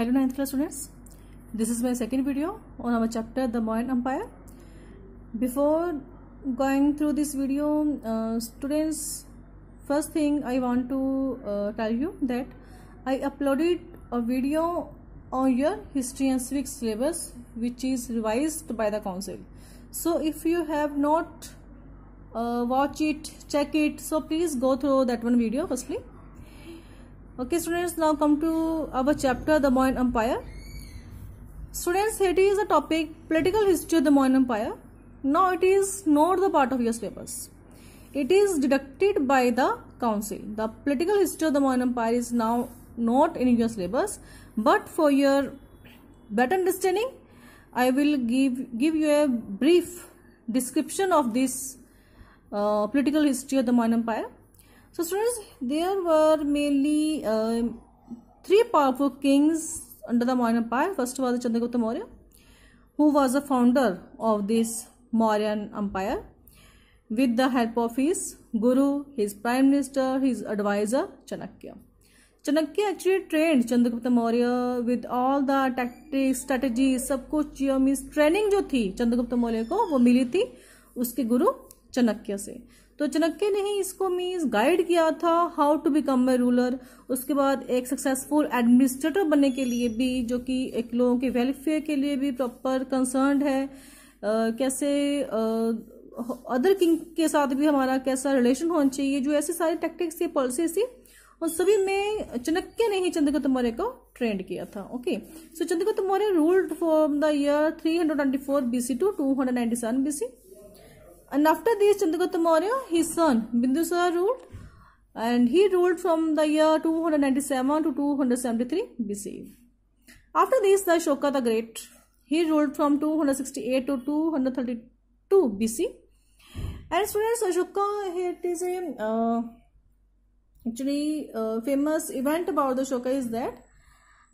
Hello 9th class students. This is my second video on our chapter The Mauryan Empire. Before going through this video uh, students first thing I want to uh, tell you that I uploaded a video on your history and civics syllabus which is revised by the council. So if you have not uh, watch it check it so please go through that one video firstly Okay students, now come to our chapter the Moyen Empire. Students, here it is a topic political history of the Moyen Empire. Now it is not the part of your syllabus. It is deducted by the council. The political history of the Moyen Empire is now not in your syllabus, but for your better understanding, I will give give you a brief description of this uh, political history of the Moyen Empire. So students, there were mainly uh, three powerful kings under the Mauryan Empire. First was Chandragupta Maurya, who was the founder of this Mauryan Empire. With the help of his guru, his prime minister, his advisor Chanakya. Chanakya actually trained Chandragupta Maurya with all the tactics, strategies, सब कुछ means training जो थी चंद्रगुप्त मौर्य को वो मिली थी उसके गुरु चनक्य से तो चनक्य ने ही इसको मीन्स गाइड किया था how to become a ruler उसके बाद एक सक्सेसफुल एडमिनिस्ट्रेटर बनने के लिए भी जो कि एक लोगों के वेलफेयर के लिए भी प्रॉपर कंसर्न है आ, कैसे अदर किंग के साथ भी हमारा कैसा रिलेशन होना चाहिए जो ऐसे सारे टैक्टिक्स थे पॉलिसी थी उन सभी में चनक्य ने ही चंद्रगुप्त मौर्य को ट्रेंड किया था okay so Chandragupta Maurya ruled from the year four BC to two hundred seven BC And after this, Chandragupta Maurya, his son Bindusara ruled, and he ruled from the year 297 to 273 BC. After this, the Ashoka the Great, he ruled from 268 to 232 BC. And students, Ashoka, it is a uh, actually uh, famous event about the Ashoka is that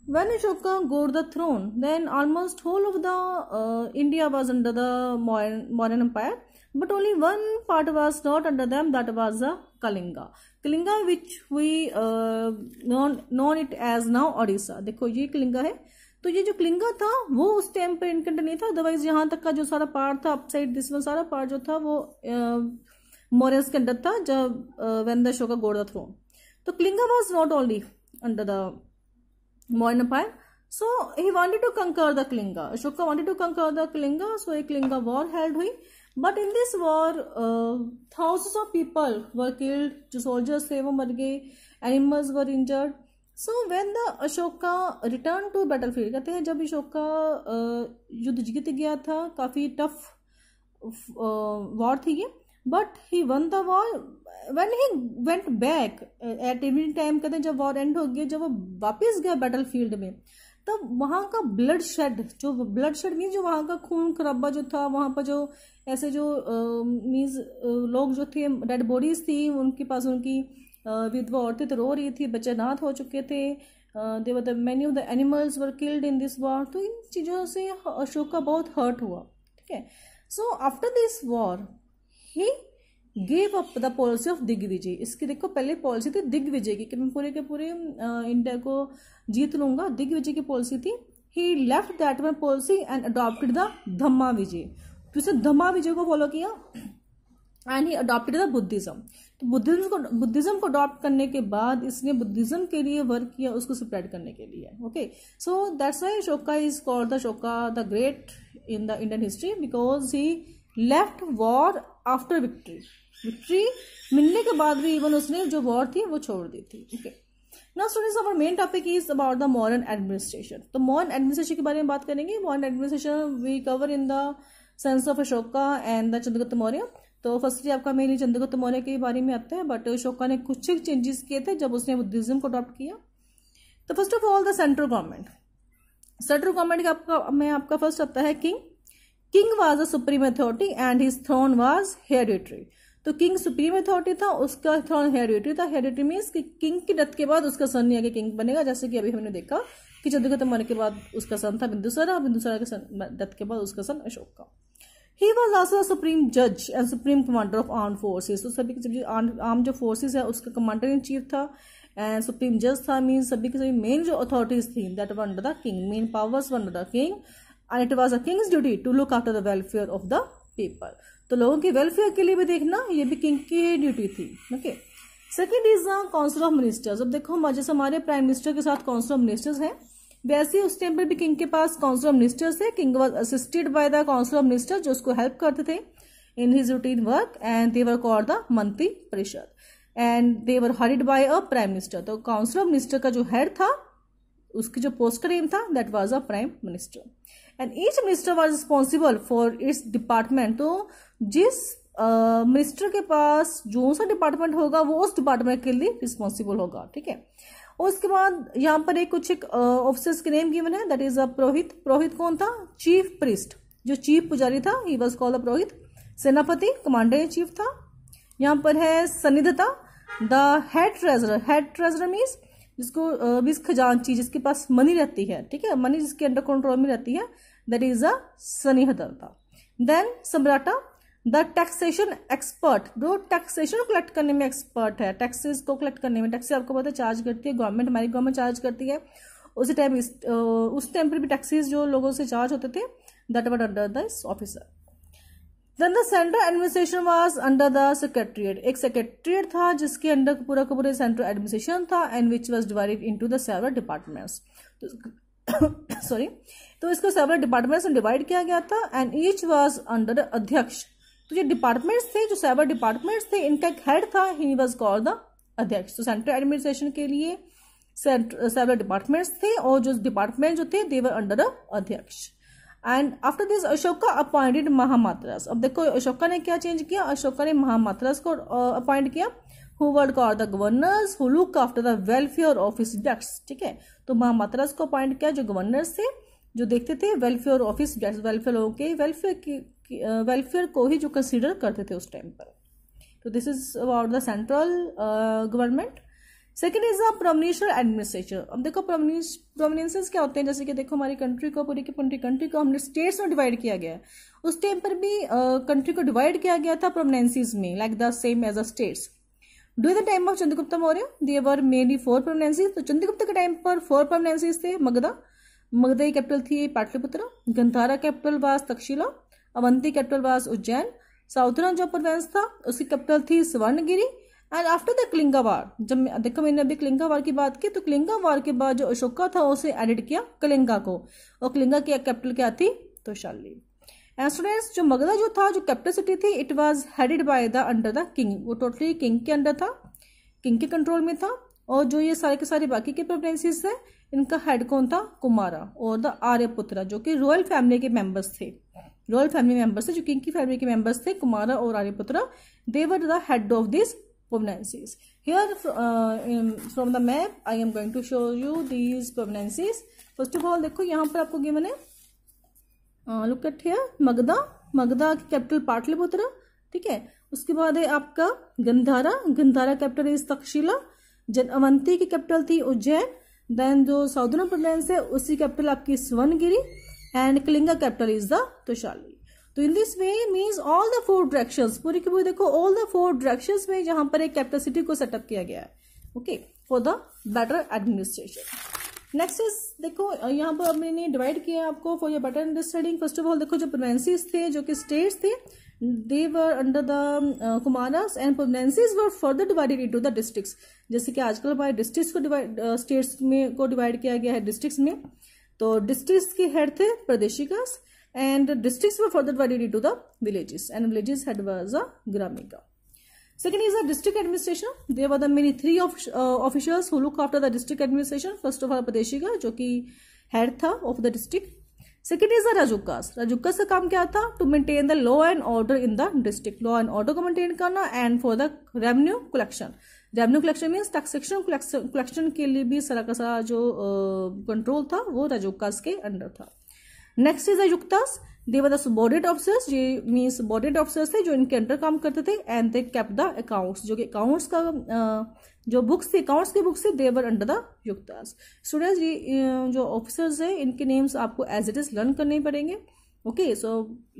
when Ashoka got the throne, then almost whole of the uh, India was under the Mauryan, Mauryan Empire but only one part was not under them that was the uh, kalinga kalinga which we uh, known known it as now odisha dekho ye kalinga hai तो ये जो क्लिंगा था वो उस time पे इनकेंट नहीं था otherwise यहाँ तक का जो सारा पार्ट था अपसाइड दिस में सारा पार्ट जो था वो मौर्य uh, के अंडर था जब वेन द शो का गोर द तो Kalinga was not only under the Maurya empire so he wanted to conquer the Kalinga Ashok wanted to conquer the Kalinga so एक क्लिंगा वॉर हेल्ड हुई but in this war thousand of people were killed जो soldiers थे वो मर गए animals were injured so when the Ashoka return to battle field कहते हैं जब अशोका uh, युद्ध जीत गया था काफ़ी टफ वॉर थी ये but he won the war when he went back at every time कहते हैं जब वॉर एंड हो गया जब वो वापस गया बैटल फील्ड में तब वहाँ का ब्लड शेड जो ब्लड शेड मीन्स जो वहाँ का खून खराबा जो था वहाँ पर जो ऐसे जो मीन्स लोग जो थे डेड बॉडीज थी उनके पास उनकी विधवा औरतें तो रो रही थी बच्चे नाथ हो चुके थे they were the many of the animals were killed in this war तो इन चीज़ों से अशोक का बहुत हर्ट हुआ ठीक है so after this war he gave up the policy of digvijay इसकी देखो पहले पॉलिसी थी दिग्विजय की कि मैं पूरे के पूरे इंडिया को जीत लूंगा दिग्विजय की पॉलिसी थी he left that one policy and adopted the dhamma vijay तो उसने धम्मा विजय को फॉलो किया and he adopted the Buddhism तो बुद्धिज्म को बुद्धिज्म को अडॉप्ट करने के बाद इसने बुद्धिज्म के लिए वर्क किया उसको स्प्रेड करने के लिए okay so that's why Ashoka is called the Ashoka the great in the Indian history because he left war after victory victory मिलने के बाद भी इवन उसने जो वॉर थी वो छोड़ दी थी ना students our main topic is about the modern administration तो मॉडर्न एडमिनिस्ट्रेशन के बारे में बात करेंगे modern administration we cover in the sense of Ashoka and the Chandragupta Maurya तो फर्स्टली आपका मेनली चंद्रगुप्त मौर्य के बारे में आता है बट अशोका ने कुछ चेंजेस किए थे जब उसने बुद्धिज्म को अडॉप्ट किया तो first of all the central government central government का आपका में आपका फर्स्ट आता है king king was a supreme authority and his throne was hereditary तो किंग सुप्रीम अथॉरिटी था उसका थ्रोन हेरिटरी था हेरिटरी मीन्स कि किंग की डेथ के बाद उसका सन आगे किंग बनेगा जैसे कि अभी हमने देखा कि चंद्रगुप्त मरने के बाद उसका सन था बिंदुसारा बिंदुसारा के सन डेथ के बाद उसका सन अशोक का ही वॉज आल्सो सुप्रीम जज and supreme commander of arm forces तो सभी की आर्म जो फोर्सेज है उसका कमांडर इन चीफ था एंड सुप्रीम जज था मीन सभी की सभी मेन जो अथॉरिटीज थी that one the king main powers one the king and it was a king's duty to look after the welfare of the people तो लोगों के वेलफेयर के लिए भी देखना ये भी किंग की ड्यूटी थी okay second is the council of ministers अब देखो हमारे जैसे हमारे प्राइम मिनिस्टर के साथ काउंसिल ऑफ मिनिस्टर्स है वैसे उस टाइम पर भी किंग के पास काउंसिल ऑफ मिनिस्टर्स थे king was assisted by the council of minister जो उसको हेल्प करते थे in his routine work and they were call the mantri parishad and they were headed by a prime minister तो काउंसिल ऑफ मिनिस्टर का जो हेड था उसकी जो पोस्ट का नेम था that was a prime minister and each minister was responsible for its department तो जिस मिनिस्टर uh, के पास जो सा डिपार्टमेंट होगा वो उस डिपार्टमेंट के लिए रिस्पॉन्सिबल होगा ठीक है और उसके बाद यहाँ पर एक कुछ एक ऑफिसर्स uh, के नेम गिवन है दैट इज अ प्रोहित प्रोहित कौन था चीफ प्रिस्ट जो चीफ पुजारी था ही वॉज कॉल अ प्रोहित सेनापति कमांडर इन चीफ था यहाँ पर है sannidhata the head treasurer head treasurer means जिसको विज खजानची जिसके पास मनी रहती है ठीक है मनी जिसके अंडर कंट्रोल में रहती है दैट इज अ सनी हदरता then samaharta the taxation expert जो टैक्सेशन कलेक्ट करने में एक्सपर्ट है टैक्सेस को कलेक्ट करने में टैक्सी आपको पता है चार्ज करती है गवर्नमेंट हमारी गवर्नमेंट चार्ज करती है उसी टाइम उस टाइम पर भी टैक्सीज जो लोगों से चार्ज होते थे that what under this officer then the central administration was under the secretariat एक सेक्रेटरीट था जिसके अंडर पूरा का पूरा सेंट्रल एडमिनिस्ट्रेशन था and which was divided into the several departments sorry तो इसको सेवर डिपार्टमेंट्स में डिवाइड किया गया था एंड ईच वॉज अंडर अध्यक्ष तो ये डिपार्टमेंट्स थे जो सेवर डिपार्टमेंट्स थे इनका एक हेड था ही वॉज कॉल द अध्यक्ष तो सेंट्रल एडमिनिस्ट्रेशन के लिए सेवर डिपार्टमेंट्स थे और जो डिपार्टमेंट जो थे they were under adhyaksha and after this Ashoka appointed mahamatras अब देखो अशोका ने क्या चेंज किया अशोका ने महामात्रास को अपॉइंट uh, किया हु का और the governors who look after the welfare of its states ठीक है तो महामात्रास को अपॉइंट किया जो गवर्नर्स थे जो देखते थे वेलफेयर ऑफिस डेट्स वेलफेयर लोगों के वेलफेयर की वेलफेयर uh, को ही जो कंसिडर करते थे उस टाइम पर तो this is about the central government second is a provincial administration अब देखो प्रोमिनेंसेस क्या होते हैं जैसे कि देखो हमारी कंट्री को पूरी की कंट्री को हमने स्टेट्स में डिवाइड किया गया उस टाइम पर भी कंट्री uh, को डिवाइड किया गया था प्रोमिनेंसीज में like the same as a states do the time of Chandragupta Maurya there were mainly four provinces तो चंद्रगुप्त के टाइम पर फोर प्रोमिनेंसीज थे मगधा मगधा कैपिटल थी पाटलिपुत्र गंधारा कैपिटल वास तक्षशिला अवंती कैपिटल वास उज्जैन साउथर्न जो प्रोवेंस था उसकी कैपिटल थी Suvarnagiri and after the Kalinga war जब देखो मैंने अभी कलिंगा वार की बात की तो कलिंगा वार के बाद जो अशोका था उसे एडिट किया कलिंगा को और कलिंगा की कैपिटल क्या थी तो शाली एंड स्टूडेंट्स जो मगधा जो था जो कैपिटल सिटी थी it was headed by the under the king वो टोटली किंग के अंडर था किंग के कंट्रोल में था और जो ये सारे के सारे बाकी के प्रेगनेंसीज है इनका हेड कौन था कुमारा और द आर्यपुत्रा जो कि रॉयल फैमिली के मेंबर्स थे रॉयल फैमिली मेंबर्स थे जो किंग की फैमिली के मेंबर्स थे कुमारा और Aryaputra they were the head of this provenances. Here uh, in, from the map I am going to show you these provenances. First of all देखो यहाँ पर आपको given है uh, look at here Magadha Magadha की कैपिटल पाटलिपुत्र ठीक है उसके बाद है आपका Gandhara Gandhara capital is Takshashila then Avanti की कैपिटल थी उज्जैन देन जो साउदर्न प्रोवेंस है उसकी कैपिटल आपकी Suvarnagiri and Kalinga capital is the Tosali तो in this way means all the four directions पूरी की पूरी देखो ऑल द फोर डायरेक्शंस में जहां पर एक कैपेसिटी को सेटअप किया गया है okay for the better administration next is देखो यहाँ पर मैंने डिवाइड किया आपको for your better understanding first of all देखो जो प्रोवेंसीज थे जो कि स्टेट्स थे they were under the Kumaras and provinces were further divided divided into the जैसे कि आजकल हमारे डिस्ट्रिक्ट को डिवाइड स्टेट्स uh, में को डिवाइड किया गया है डिस्ट्रिक्ट में तो डिस्ट्रिक्ट के हेड थे Pradeshikas and the districts were further divided into the villages and villages had was a gramika. Second is a district administration. There were the many three of, uh, officials who look after the district administration. First of all Pradeshika jo ki head tha of the district. second is a rajukas rajukas ka kaam kya tha to maintain the law and order in the district law and order ko maintain karna and for the revenue collection revenue collection means taxation collection के लिए भी सारा का सारा जो control uh, था वो राजुक्कास के अंडर था next is Ayuktas were the subordinate officers ये मीन सबॉर्डिनेट ऑफिसर्स थे जो इनके अंडर काम करते थे and they kept the accounts जो कि अकाउंट्स का जो बुक्स थे अकाउंट्स के books they they were under the Yuktas students ये जो ऑफिसर्स हैं इनके नेम्स आपको एज इट इज लर्न करने पड़ेंगे okay so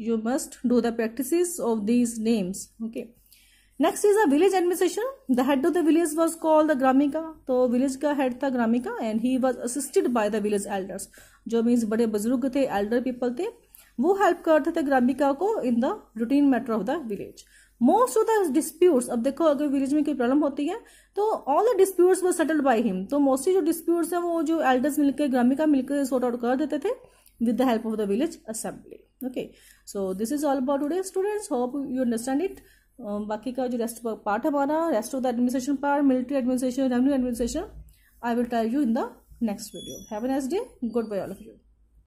you must do the practice of these names okay next is a village administration the head of the village was called the gramika तो village का head था gramika and he was assisted by the village elders जो means बड़े बुजुर्ग थे Elder people थे वो help करते थे ग्रामिका को in the routine matter of the village most of the disputes अब देखो अगर विलेज में कोई प्रॉब्लम होती है तो ऑल द डिस्प्यूट्स वो सेटल्ड बाय हिम तो मोस्टली जो डिस्प्यूट्स हैं वो जो एल्डर्स मिलकर ग्रामिका मिलकर सॉर्ट आउट कर देते थे with the help of the village assembly okay so this is all about today students hope you understand it बाकी का जो रेस्ट पार्ट हमारा rest of the administration part military administration revenue administration I will tell you in the next video have a next day goodbye all of you